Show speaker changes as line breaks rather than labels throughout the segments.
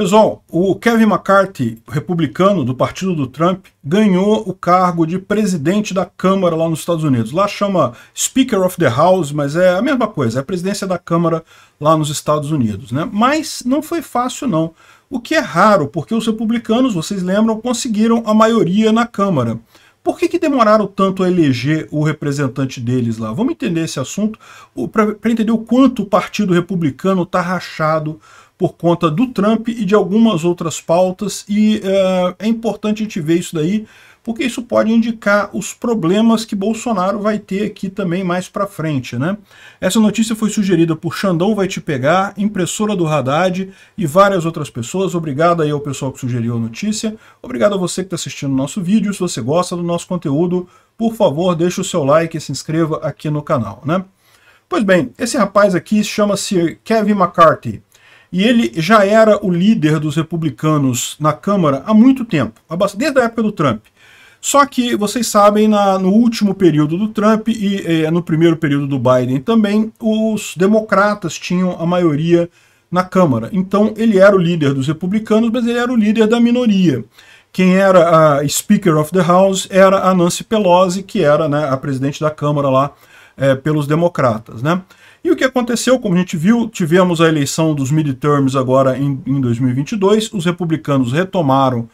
Pessoal, o Kevin McCarthy, republicano do partido do Trump, ganhou o cargo de presidente da Câmara lá nos Estados Unidos. Lá chama Speaker of the House, mas é a mesma coisa, é a presidência da Câmara lá nos Estados Unidos. Né? Mas não foi fácil não, o que é raro, porque os republicanos, vocês lembram, conseguiram a maioria na Câmara. Por que, que demoraram tanto a eleger o representante deles lá? Vamos entender esse assunto para entender o quanto o Partido Republicano está rachado por conta do Trump e de algumas outras pautas, e uh, é importante a gente ver isso daí, porque isso pode indicar os problemas que Bolsonaro vai ter aqui também mais para frente, né? Essa notícia foi sugerida por Xandão Vai Te Pegar, Impressora do Haddad e várias outras pessoas. Obrigado aí ao pessoal que sugeriu a notícia. Obrigado a você que está assistindo o nosso vídeo. Se você gosta do nosso conteúdo, por favor, deixe o seu like e se inscreva aqui no canal, né? Pois bem, esse rapaz aqui chama-se Kevin McCarthy e ele já era o líder dos republicanos na Câmara há muito tempo, desde a época do Trump. Só que vocês sabem, na, no último período do Trump e eh, no primeiro período do Biden também, os democratas tinham a maioria na Câmara. Então ele era o líder dos republicanos, mas ele era o líder da minoria. Quem era a Speaker of the House era a Nancy Pelosi, que era né, a presidente da Câmara lá eh, pelos democratas. Né? E o que aconteceu, como a gente viu, tivemos a eleição dos midterms agora em, em 2022, os republicanos retomaram uh,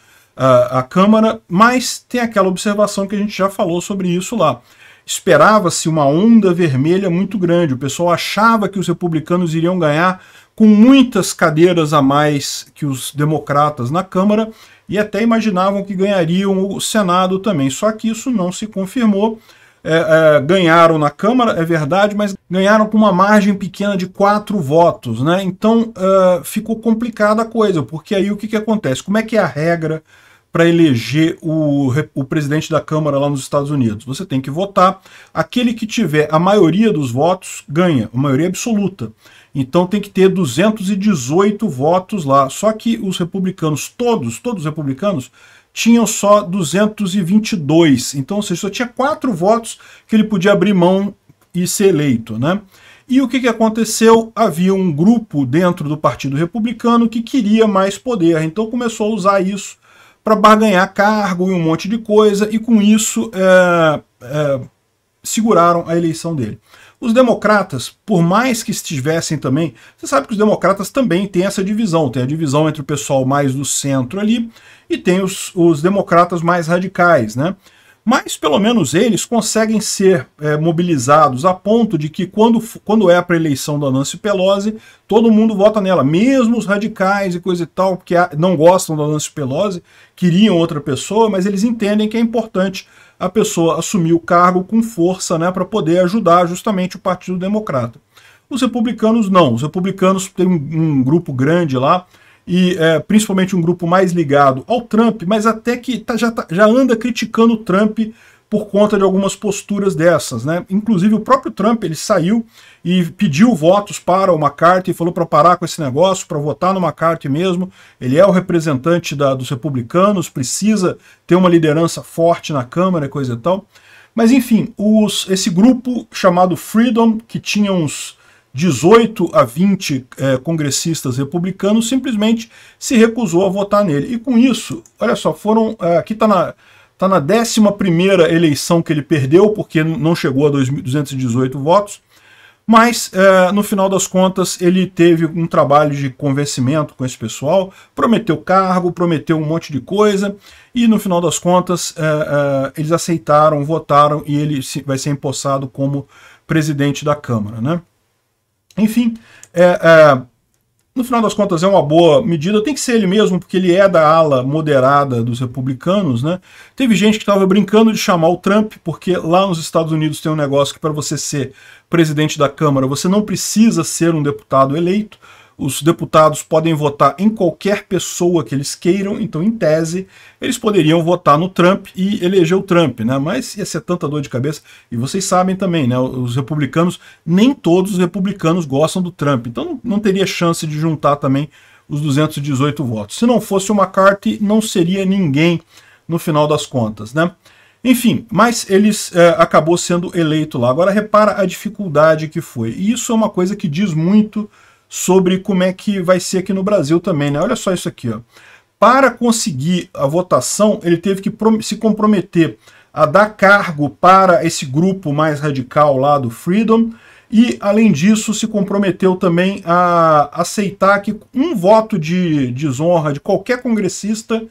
a Câmara, mas tem aquela observação que a gente já falou sobre isso lá. Esperava-se uma onda vermelha muito grande, o pessoal achava que os republicanos iriam ganhar com muitas cadeiras a mais que os democratas na Câmara e até imaginavam que ganhariam o Senado também, só que isso não se confirmou é, é, ganharam na Câmara, é verdade, mas ganharam com uma margem pequena de quatro votos, né? Então é, ficou complicada a coisa, porque aí o que, que acontece? Como é que é a regra para eleger o, o presidente da Câmara lá nos Estados Unidos? Você tem que votar. Aquele que tiver a maioria dos votos ganha, a maioria absoluta. Então tem que ter 218 votos lá. Só que os republicanos, todos, todos os republicanos, tinham só 222. Então, ou seja, só tinha quatro votos que ele podia abrir mão e ser eleito. Né? E o que, que aconteceu? Havia um grupo dentro do Partido Republicano que queria mais poder, então começou a usar isso para barganhar cargo e um monte de coisa, e com isso é, é, seguraram a eleição dele. Os democratas, por mais que estivessem também, você sabe que os democratas também têm essa divisão, tem a divisão entre o pessoal mais do centro ali e tem os, os democratas mais radicais, né? mas pelo menos eles conseguem ser é, mobilizados a ponto de que quando, quando é a preeleição da Nancy Pelosi, todo mundo vota nela, mesmo os radicais e coisa e tal, que não gostam da Nancy Pelosi, queriam outra pessoa, mas eles entendem que é importante a pessoa assumir o cargo com força né, para poder ajudar justamente o Partido Democrata. Os republicanos não, os republicanos têm um, um grupo grande lá, e é, principalmente um grupo mais ligado ao Trump, mas até que tá, já, tá, já anda criticando o Trump por conta de algumas posturas dessas, né? Inclusive o próprio Trump ele saiu e pediu votos para o McCarthy, falou para parar com esse negócio, para votar no McCarthy mesmo. Ele é o representante da, dos republicanos, precisa ter uma liderança forte na Câmara, coisa e tal. Mas enfim, os, esse grupo chamado Freedom, que tinha uns 18 a 20 eh, congressistas republicanos simplesmente se recusou a votar nele. E com isso, olha só, foram. Eh, aqui está na, está na 11 eleição que ele perdeu, porque não chegou a 218 votos. Mas, eh, no final das contas, ele teve um trabalho de convencimento com esse pessoal, prometeu cargo, prometeu um monte de coisa, e no final das contas, eles aceitaram, votaram, e ele vai ser empossado como presidente da Câmara. Né? Enfim, é, é, no final das contas é uma boa medida. Tem que ser ele mesmo, porque ele é da ala moderada dos republicanos. Né? Teve gente que estava brincando de chamar o Trump, porque lá nos Estados Unidos tem um negócio que para você ser presidente da Câmara, você não precisa ser um deputado eleito os deputados podem votar em qualquer pessoa que eles queiram, então, em tese, eles poderiam votar no Trump e eleger o Trump, né? Mas ia ser tanta dor de cabeça. E vocês sabem também, né? Os republicanos, nem todos os republicanos gostam do Trump, então não teria chance de juntar também os 218 votos. Se não fosse o McCarthy, não seria ninguém no final das contas, né? Enfim, mas ele é, acabou sendo eleito lá. Agora repara a dificuldade que foi. E isso é uma coisa que diz muito sobre como é que vai ser aqui no Brasil também, né? Olha só isso aqui, ó. Para conseguir a votação, ele teve que se comprometer a dar cargo para esse grupo mais radical lá do Freedom e, além disso, se comprometeu também a aceitar que um voto de desonra de qualquer congressista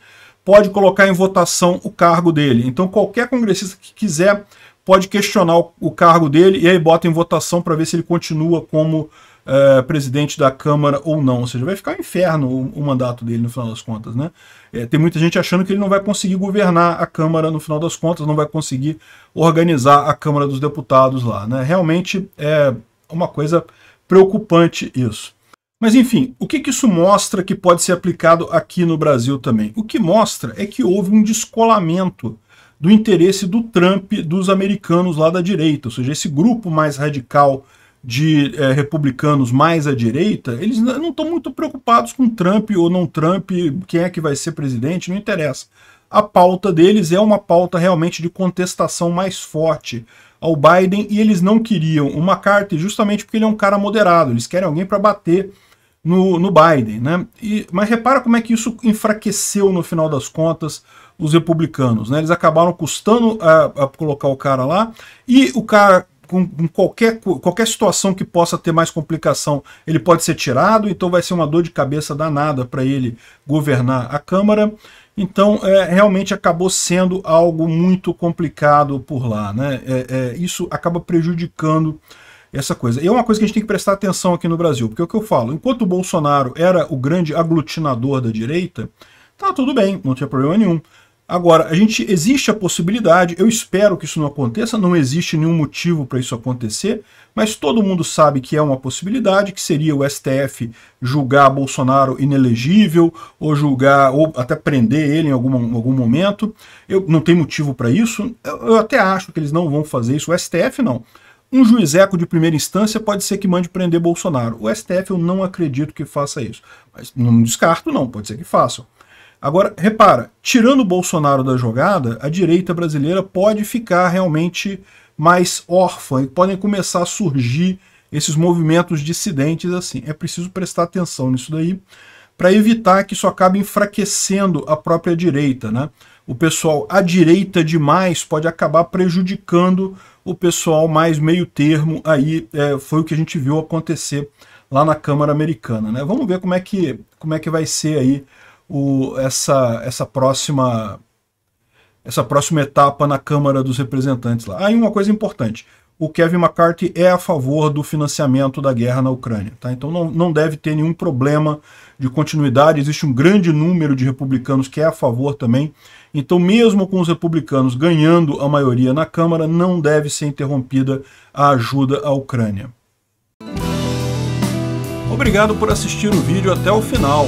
pode colocar em votação o cargo dele. Então, qualquer congressista que quiser pode questionar o cargo dele e aí bota em votação para ver se ele continua como eh, presidente da Câmara ou não. Ou seja, vai ficar um inferno o, o mandato dele no final das contas. Né? É, tem muita gente achando que ele não vai conseguir governar a Câmara no final das contas, não vai conseguir organizar a Câmara dos Deputados lá. Né? Realmente é uma coisa preocupante isso. Mas enfim, o que, que isso mostra que pode ser aplicado aqui no Brasil também? O que mostra é que houve um descolamento do interesse do Trump dos americanos lá da direita, ou seja, esse grupo mais radical de é, republicanos mais à direita, eles não estão muito preocupados com Trump ou não Trump, quem é que vai ser presidente, não interessa. A pauta deles é uma pauta realmente de contestação mais forte ao Biden e eles não queriam uma carta justamente porque ele é um cara moderado, eles querem alguém para bater no, no, Biden. Né? E, mas repara como é que isso enfraqueceu no final das contas os republicanos. Né? Eles acabaram custando a, a colocar o cara lá e o cara com, com, qualquer, qualquer situação que possa ter mais complicação, ele pode ser tirado, então vai ser uma dor de cabeça danada para ele governar a Câmara. Então, é, realmente acabou sendo algo muito complicado por lá. Né? É, é, isso acaba prejudicando essa coisa. E é uma coisa que a gente tem que prestar atenção aqui no Brasil, porque é o que eu falo, enquanto o Bolsonaro era o grande aglutinador da direita, tá tudo bem, não tinha problema nenhum. Agora, a gente existe a possibilidade, eu espero que isso não aconteça, não existe nenhum motivo para isso acontecer, mas todo mundo sabe que é uma possibilidade, que seria o STF julgar Bolsonaro inelegível, ou julgar, ou até prender ele em algum, algum momento. Eu não tem motivo para isso. Eu, eu até acho que eles não vão fazer isso. O STF não. Um juiz eco de primeira instância pode ser que mande prender Bolsonaro. O STF eu não acredito que faça isso. Mas não descarto, não, pode ser que façam. Agora, repara, tirando o Bolsonaro da jogada, a direita brasileira pode ficar realmente mais órfã e podem começar a surgir esses movimentos dissidentes assim. É preciso prestar atenção nisso daí para evitar que isso acabe enfraquecendo a própria direita, né? O pessoal à direita demais pode acabar prejudicando o pessoal mais meio termo. Aí é, foi o que a gente viu acontecer lá na Câmara Americana, né? Vamos ver como é que como é que vai ser aí o, essa, essa próxima essa próxima etapa na Câmara dos Representantes lá. Aí uma coisa importante, o Kevin McCarthy é a favor do financiamento da guerra na Ucrânia. Tá? Então não, não deve ter nenhum problema de continuidade. Existe um grande número de republicanos que é a favor também. Então, mesmo com os republicanos ganhando a maioria na Câmara, não deve ser interrompida a ajuda à Ucrânia. Obrigado por assistir o vídeo até o final.